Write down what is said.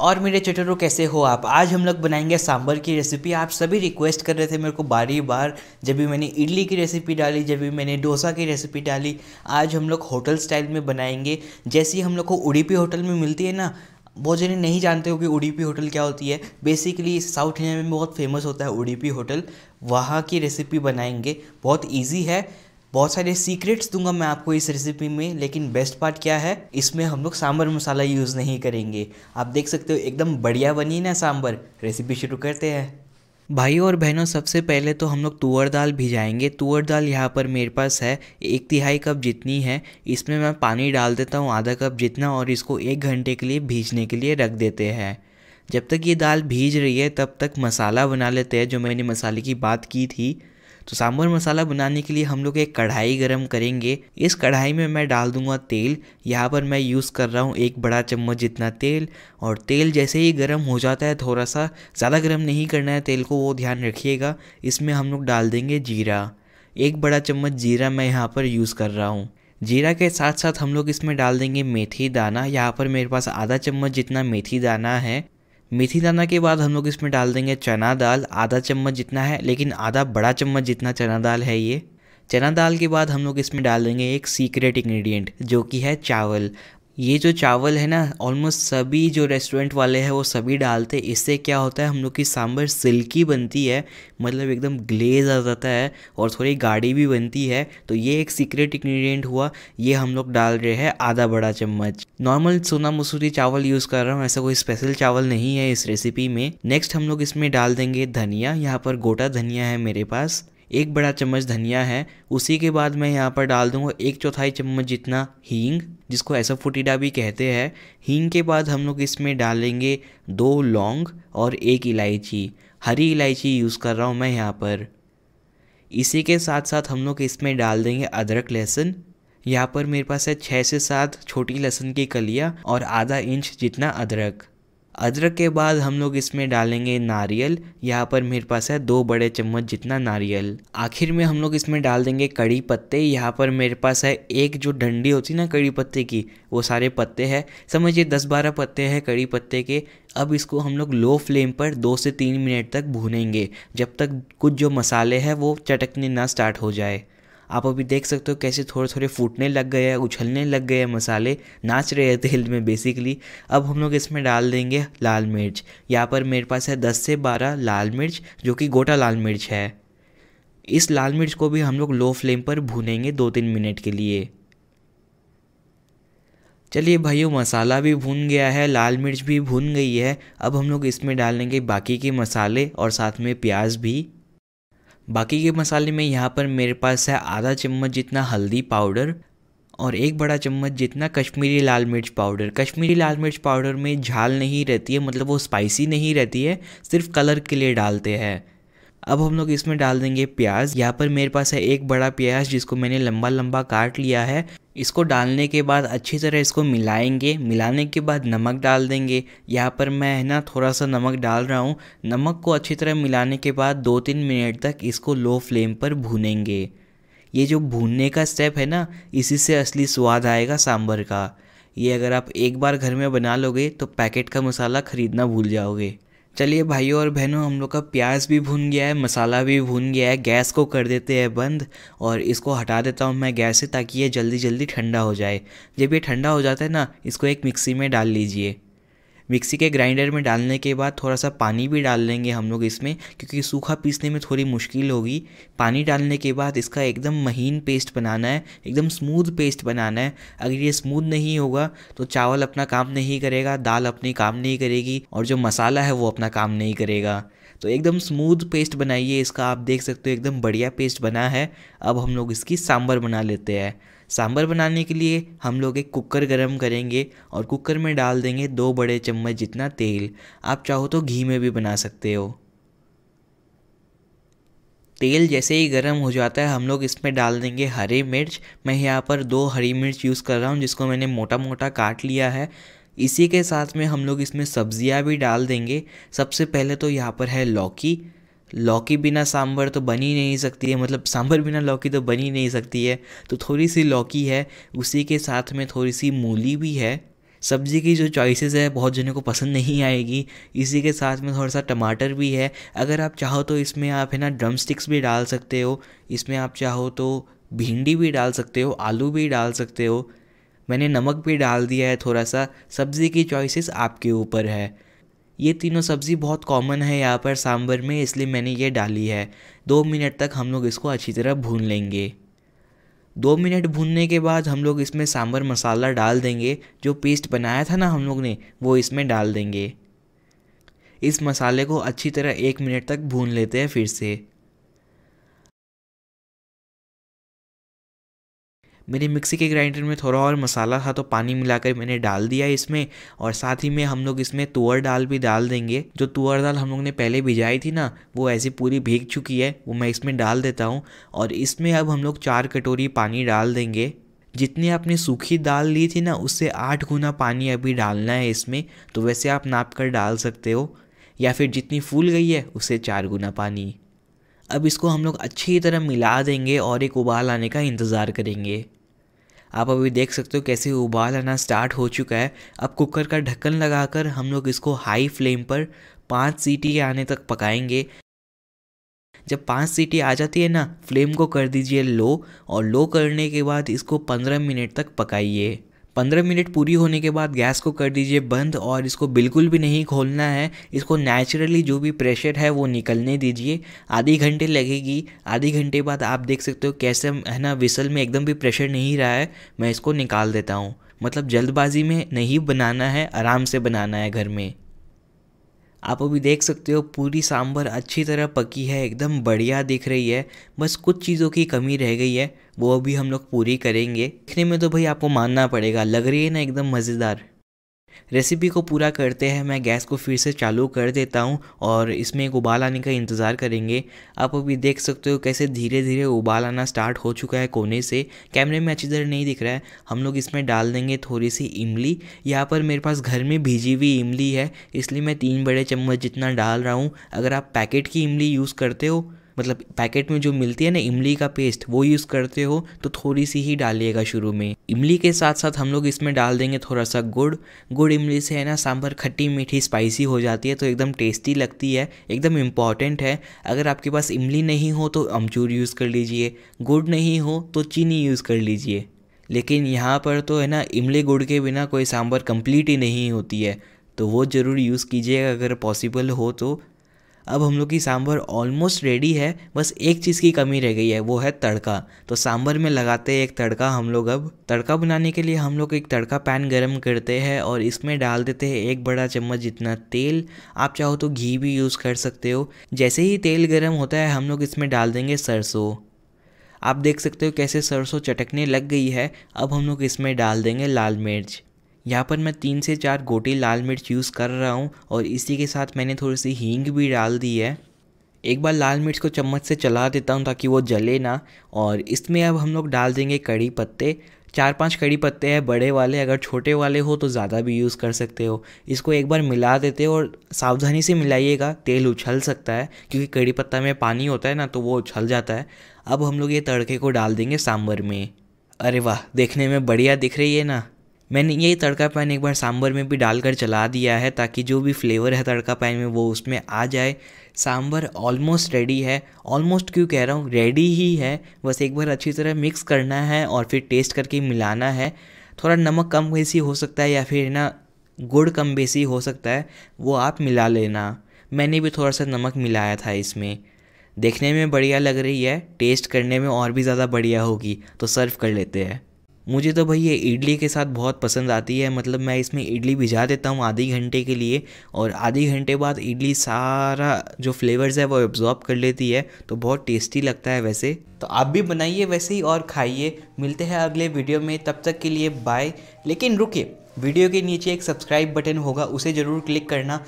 और मेरे चटरों कैसे हो आप आज हम लोग बनाएंगे सांभर की रेसिपी आप सभी रिक्वेस्ट कर रहे थे मेरे को बारी बार जब भी मैंने इडली की रेसिपी डाली जब भी मैंने डोसा की रेसिपी डाली आज हम लोग होटल स्टाइल में बनाएंगे जैसी हम लोग को उड़ीपी होटल में मिलती है ना बहुत जने नहीं जानते हो कि उड़ीपी होटल क्या होती है बेसिकली साउथ इंडिया में बहुत फेमस होता है उड़ीपी होटल वहाँ की रेसिपी बनाएंगे बहुत ईजी है बहुत सारे सीक्रेट्स दूंगा मैं आपको इस रेसिपी में लेकिन बेस्ट पार्ट क्या है इसमें हम लोग सांभर मसाला यूज़ नहीं करेंगे आप देख सकते हो एकदम बढ़िया बनी ना सांभर रेसिपी शुरू करते हैं भाई और बहनों सबसे पहले तो हम लोग तुअर दाल भिजाएंगे तुअर दाल यहाँ पर मेरे पास है एक तिहाई कप जितनी है इसमें मैं पानी डाल देता हूँ आधा कप जितना और इसको एक घंटे के लिए भीजने के लिए रख देते हैं जब तक ये दाल भीज रही है तब तक मसाला बना लेते हैं जो मैंने मसाले की बात की थी तो सांभर मसाला बनाने के लिए हम लोग एक कढ़ाई गर्म करेंगे इस कढ़ाई में मैं डाल दूंगा तेल यहाँ पर मैं यूज़ कर रहा हूँ एक बड़ा चम्मच जितना तेल और तेल जैसे ही गर्म हो जाता है थोड़ा सा ज़्यादा गर्म नहीं करना है तेल को वो ध्यान रखिएगा इसमें हम लोग डाल देंगे जीरा एक बड़ा चम्मच जीरा मैं यहाँ पर यूज़ कर रहा हूँ जीरा के साथ साथ हम लोग इसमें डाल देंगे मेथी दाना यहाँ पर मेरे पास आधा चम्मच जितना मेथी दाना है मेथी दाना के बाद हम लोग इसमें डाल देंगे चना दाल आधा चम्मच जितना है लेकिन आधा बड़ा चम्मच जितना चना दाल है ये चना दाल के बाद हम लोग इसमें डाल देंगे एक सीक्रेट इंग्रेडिएंट जो कि है चावल ये जो चावल है ना ऑलमोस्ट सभी जो रेस्टोरेंट वाले हैं वो सभी डालते हैं इससे क्या होता है हम लोग की सांभर सिल्की बनती है मतलब एकदम ग्लेज आ जाता है और थोड़ी गाढ़ी भी बनती है तो ये एक सीक्रेट इंग्रेडिएंट हुआ ये हम लोग डाल रहे हैं आधा बड़ा चम्मच नॉर्मल सोना मसूरी चावल यूज़ कर रहा हूँ ऐसा कोई स्पेशल चावल नहीं है इस रेसिपी में नेक्स्ट हम लोग इसमें डाल देंगे धनिया यहाँ पर गोटा धनिया है मेरे पास एक बड़ा चम्मच धनिया है उसी के बाद मैं यहाँ पर डाल दूँगा एक चौथाई चम्मच जितना हींग जिसको ऐसा फुटीडा भी कहते हैं हींग के बाद हम लोग इसमें डालेंगे दो लौंग और एक इलायची हरी इलायची यूज़ कर रहा हूँ मैं यहाँ पर इसी के साथ साथ हम लोग इसमें डाल देंगे अदरक लहसुन यहाँ पर मेरे पास है छः से सात छोटी लहसुन की कलियाँ और आधा इंच जितना अदरक अदरक के बाद हम लोग इसमें डालेंगे नारियल यहाँ पर मेरे पास है दो बड़े चम्मच जितना नारियल आखिर में हम लोग इसमें डाल देंगे कड़ी पत्ते यहाँ पर मेरे पास है एक जो डंडी होती ना कड़ी पत्ते की वो सारे पत्ते हैं समझिए दस बारह पत्ते हैं कड़ी पत्ते के अब इसको हम लोग लो फ्लेम पर दो से तीन मिनट तक भूनेंगे जब तक कुछ जो मसाले हैं वो चटकने ना स्टार्ट हो जाए आप अभी देख सकते हो कैसे थोड़े थोड़े फूटने लग गए हैं उछलने लग गए हैं मसाले नाच रहे हैं तेल में बेसिकली अब हम लोग इसमें डाल देंगे लाल मिर्च यहाँ पर मेरे पास है दस से बारह लाल मिर्च जो कि गोटा लाल मिर्च है इस लाल मिर्च को भी हम लोग लो फ्लेम पर भूनेंगे दो तीन मिनट के लिए चलिए भाइयों मसाला भी भून गया है लाल मिर्च भी भून गई है अब हम लोग इसमें डालेंगे बाकी के मसाले और साथ में प्याज भी बाकी के मसाले में यहाँ पर मेरे पास है आधा चम्मच जितना हल्दी पाउडर और एक बड़ा चम्मच जितना कश्मीरी लाल मिर्च पाउडर कश्मीरी लाल मिर्च पाउडर में झाल नहीं रहती है मतलब वो स्पाइसी नहीं रहती है सिर्फ कलर के लिए डालते हैं अब हम लोग इसमें डाल देंगे प्याज यहाँ पर मेरे पास है एक बड़ा प्याज जिसको मैंने लंबा लंबा काट लिया है इसको डालने के बाद अच्छी तरह इसको मिलाएंगे मिलाने के बाद नमक डाल देंगे यहाँ पर मैं है ना थोड़ा सा नमक डाल रहा हूँ नमक को अच्छी तरह मिलाने के बाद दो तीन मिनट तक इसको लो फ्लेम पर भूनेंगे ये जो भूनने का स्टेप है ना इसी से असली स्वाद आएगा सांभर का ये अगर आप एक बार घर में बना लोगे तो पैकेट का मसाला ख़रीदना भूल जाओगे चलिए भाइयों और बहनों हम लोग का प्याज भी भून गया है मसाला भी भून गया है गैस को कर देते हैं बंद और इसको हटा देता हूँ मैं गैस से ताकि ये जल्दी जल्दी ठंडा हो जाए जब ये ठंडा हो जाता है ना इसको एक मिक्सी में डाल लीजिए मिक्सी के ग्राइंडर में डालने के बाद थोड़ा सा पानी भी डाल लेंगे हम लोग इसमें क्योंकि सूखा पीसने में थोड़ी मुश्किल होगी पानी डालने के बाद इसका एकदम महीन पेस्ट बनाना है एकदम स्मूथ पेस्ट बनाना है अगर ये स्मूथ नहीं होगा तो चावल अपना काम नहीं करेगा दाल अपनी काम नहीं करेगी और जो मसाला है वो अपना काम नहीं करेगा तो एकदम स्मूथ पेस्ट बनाइए इसका आप देख सकते हो एकदम बढ़िया पेस्ट बना है अब हम लोग इसकी सांभर बना लेते हैं सांभर बनाने के लिए हम लोग एक कुकर गरम करेंगे और कुकर में डाल देंगे दो बड़े चम्मच जितना तेल आप चाहो तो घी में भी बना सकते हो तेल जैसे ही गर्म हो जाता है हम लोग इसमें डाल देंगे हरी मिर्च मैं यहाँ पर दो हरी मिर्च यूज़ कर रहा हूँ जिसको मैंने मोटा मोटा काट लिया है इसी के साथ में हम लोग इसमें सब्जियाँ भी डाल देंगे सबसे पहले तो यहाँ पर है लौकी लौकी बिना सांभर तो बन ही नहीं सकती है मतलब सांभर बिना लौकी तो बन ही नहीं सकती है तो थोड़ी सी लौकी है उसी के साथ में थोड़ी सी मूली भी है सब्ज़ी की जो चॉइसेस है बहुत जने को पसंद नहीं आएगी इसी के साथ में थोड़ा सा टमाटर भी है अगर आप चाहो तो इसमें आप है ना ड्रम स्टिक्स भी डाल सकते हो इसमें आप चाहो तो भिंडी भी डाल सकते हो आलू भी डाल सकते हो मैंने नमक भी डाल दिया है थोड़ा सा सब्ज़ी की चॉइसेस आपके ऊपर है ये तीनों सब्ज़ी बहुत कॉमन है यहाँ पर सांभर में इसलिए मैंने ये डाली है दो मिनट तक हम लोग इसको अच्छी तरह भून लेंगे दो मिनट भूनने के बाद हम लोग इसमें सांभर मसाला डाल देंगे जो पेस्ट बनाया था ना हम लोग ने वो इसमें डाल देंगे इस मसाले को अच्छी तरह एक मिनट तक भून लेते हैं फिर से मेरे मिक्सी के ग्राइंडर में थोड़ा और मसाला था तो पानी मिलाकर मैंने डाल दिया इसमें और साथ ही में हम लोग इसमें तुअर दाल भी डाल देंगे जो तुअर दाल हम लोग ने पहले भिजाई थी ना वो ऐसी पूरी भीग चुकी है वो मैं इसमें डाल देता हूँ और इसमें अब हम लोग चार कटोरी पानी डाल देंगे जितनी आपने सूखी दाल ली थी ना उससे आठ गुना पानी अभी डालना है इसमें तो वैसे आप नाप कर डाल सकते हो या फिर जितनी फूल गई है उससे चार गुना पानी अब इसको हम लोग अच्छी तरह मिला देंगे और एक उबाल आने का इंतज़ार करेंगे आप अभी देख सकते हो कैसे उबाल आना स्टार्ट हो चुका है अब कुकर का ढक्कन लगाकर हम लोग इसको हाई फ्लेम पर पाँच सीटी आने तक पकाएंगे जब पाँच सीटी आ जाती है ना फ्लेम को कर दीजिए लो और लो करने के बाद इसको पंद्रह मिनट तक पकाइए पंद्रह मिनट पूरी होने के बाद गैस को कर दीजिए बंद और इसको बिल्कुल भी नहीं खोलना है इसको नेचुरली जो भी प्रेशर है वो निकलने दीजिए आधी घंटे लगेगी आधी घंटे बाद आप देख सकते हो कैसे है ना विसल में एकदम भी प्रेशर नहीं रहा है मैं इसको निकाल देता हूँ मतलब जल्दबाजी में नहीं बनाना है आराम से बनाना है घर में आप अभी देख सकते हो पूरी सांभर अच्छी तरह पकी है एकदम बढ़िया दिख रही है बस कुछ चीज़ों की कमी रह गई है वो अभी हम लोग पूरी करेंगे दिखने में तो भाई आपको मानना पड़ेगा लग रही है ना एकदम मज़ेदार रेसिपी को पूरा करते हैं मैं गैस को फिर से चालू कर देता हूँ और इसमें एक उबाल आने का इंतज़ार करेंगे आप अभी देख सकते हो कैसे धीरे धीरे उबाल आना स्टार्ट हो चुका है कोने से कैमरे में अच्छी तरह नहीं दिख रहा है हम लोग इसमें डाल देंगे थोड़ी सी इमली यहाँ पर मेरे पास घर में भीजी हुई इमली है इसलिए मैं तीन बड़े चम्मच जितना डाल रहा हूँ अगर आप पैकेट की इमली यूज़ करते हो मतलब पैकेट में जो मिलती है ना इमली का पेस्ट वो यूज़ करते हो तो थोड़ी सी ही डालिएगा शुरू में इमली के साथ साथ हम लोग इसमें डाल देंगे थोड़ा सा गुड़ गुड़ इमली से है ना सांभर खट्टी मीठी स्पाइसी हो जाती है तो एकदम टेस्टी लगती है एकदम इम्पॉर्टेंट है अगर आपके पास इमली नहीं हो तो अमचूर यूज़ कर लीजिए गुड़ नहीं हो तो चीनी यूज़ कर लीजिए लेकिन यहाँ पर तो है ना इमली गुड़ के बिना कोई सांभर कम्प्लीट ही नहीं होती है तो वो ज़रूर यूज़ कीजिएगा अगर पॉसिबल हो तो अब हम लोग की सांभर ऑलमोस्ट रेडी है बस एक चीज़ की कमी रह गई है वो है तड़का तो सांभर में लगाते हैं एक तड़का हम लोग अब तड़का बनाने के लिए हम लोग एक तड़का पैन गर्म करते हैं और इसमें डाल देते हैं एक बड़ा चम्मच जितना तेल आप चाहो तो घी भी यूज़ कर सकते हो जैसे ही तेल गर्म होता है हम लोग इसमें डाल देंगे सरसों आप देख सकते हो कैसे सरसों चटकने लग गई है अब हम लोग इसमें डाल देंगे लाल मिर्च यहाँ पर मैं तीन से चार गोटे लाल मिर्च यूज़ कर रहा हूँ और इसी के साथ मैंने थोड़ी सी हींग भी डाल दी है एक बार लाल मिर्च को चम्मच से चला देता हूँ ताकि वो जले ना और इसमें अब हम लोग डाल देंगे कड़ी पत्ते चार पांच कड़ी पत्ते हैं बड़े वाले अगर छोटे वाले हो तो ज़्यादा भी यूज़ कर सकते हो इसको एक बार मिला देते हो और सावधानी से मिलाइएगा तेल उछल सकता है क्योंकि कड़ी पत्ता में पानी होता है ना तो वो उछल जाता है अब हम लोग ये तड़के को डाल देंगे सांभर में अरे वाह देखने में बढ़िया दिख रही है ना मैंने यही तड़का पैन एक बार सांभर में भी डालकर चला दिया है ताकि जो भी फ्लेवर है तड़का पैन में वो उसमें आ जाए सांभर ऑलमोस्ट रेडी है ऑलमोस्ट क्यों कह रहा हूँ रेडी ही है बस एक बार अच्छी तरह मिक्स करना है और फिर टेस्ट करके मिलाना है थोड़ा नमक कम बेसी हो सकता है या फिर ना गुड़ कम बेसी हो सकता है वो आप मिला लेना मैंने भी थोड़ा सा नमक मिलाया था इसमें देखने में बढ़िया लग रही है टेस्ट करने में और भी ज़्यादा बढ़िया होगी तो सर्व कर लेते हैं मुझे तो भाई ये इडली के साथ बहुत पसंद आती है मतलब मैं इसमें इडली भिजा देता हूँ आधे घंटे के लिए और आधे घंटे बाद इडली सारा जो फ्लेवर्स है वो एब्जॉर्ब कर लेती है तो बहुत टेस्टी लगता है वैसे तो आप भी बनाइए वैसे ही और खाइए मिलते हैं अगले वीडियो में तब तक के लिए बाय लेकिन रुकिए वीडियो के नीचे एक सब्सक्राइब बटन होगा उसे ज़रूर क्लिक करना